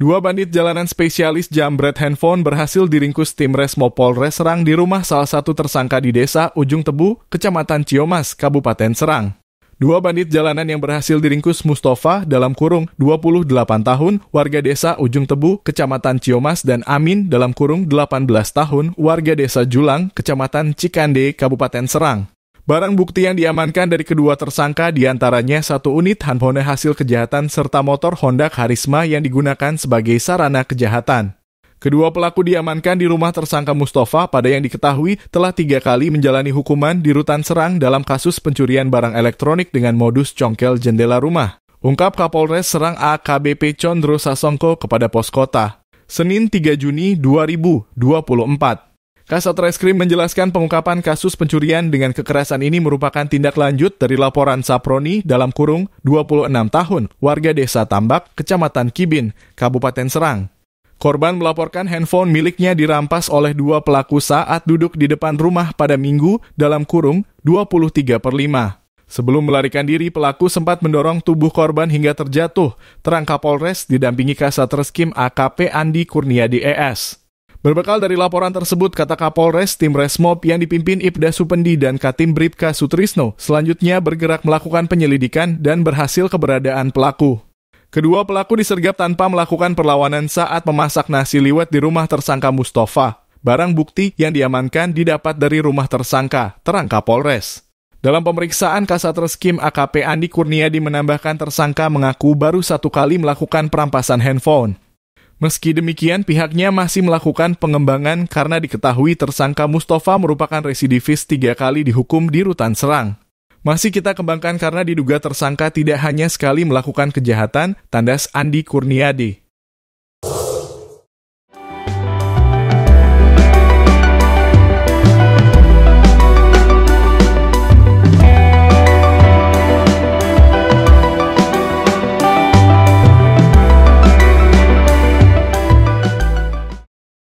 Dua bandit jalanan spesialis jambret handphone berhasil diringkus tim Resmo Polres Serang di rumah salah satu tersangka di desa Ujung Tebu, Kecamatan Ciomas, Kabupaten Serang. Dua bandit jalanan yang berhasil diringkus Mustafa dalam kurung 28 tahun, warga desa Ujung Tebu, Kecamatan Ciomas, dan Amin dalam kurung 18 tahun, warga desa Julang, Kecamatan Cikande, Kabupaten Serang. Barang bukti yang diamankan dari kedua tersangka diantaranya satu unit handphone hasil kejahatan serta motor Honda Karisma yang digunakan sebagai sarana kejahatan. Kedua pelaku diamankan di rumah tersangka Mustafa pada yang diketahui telah tiga kali menjalani hukuman di rutan serang dalam kasus pencurian barang elektronik dengan modus congkel jendela rumah. Ungkap Kapolres Serang AKBP Condro Sasongko kepada pos kota. Senin 3 Juni 2024. Kasat Reskrim menjelaskan pengungkapan kasus pencurian dengan kekerasan ini merupakan tindak lanjut dari laporan Saproni dalam kurung 26 tahun warga desa Tambak, Kecamatan Kibin, Kabupaten Serang. Korban melaporkan handphone miliknya dirampas oleh dua pelaku saat duduk di depan rumah pada minggu dalam kurung 23 per 5. Sebelum melarikan diri, pelaku sempat mendorong tubuh korban hingga terjatuh. Terang Kapolres didampingi Kasat Reskim AKP Andi Kurnia DES. Berbekal dari laporan tersebut, kata Kapolres, tim Resmob yang dipimpin Ibda Supendi dan Katim Bripka Sutrisno selanjutnya bergerak melakukan penyelidikan dan berhasil keberadaan pelaku. Kedua pelaku disergap tanpa melakukan perlawanan saat memasak nasi liwet di rumah tersangka Mustafa. Barang bukti yang diamankan didapat dari rumah tersangka, terang Kapolres. Dalam pemeriksaan, Kasat Reskim AKP Andi Kurniadi menambahkan tersangka mengaku baru satu kali melakukan perampasan handphone. Meski demikian, pihaknya masih melakukan pengembangan karena diketahui tersangka Mustafa merupakan residivis tiga kali dihukum di Rutan Serang. Masih kita kembangkan karena diduga tersangka tidak hanya sekali melakukan kejahatan, tandas Andi Kurniadi.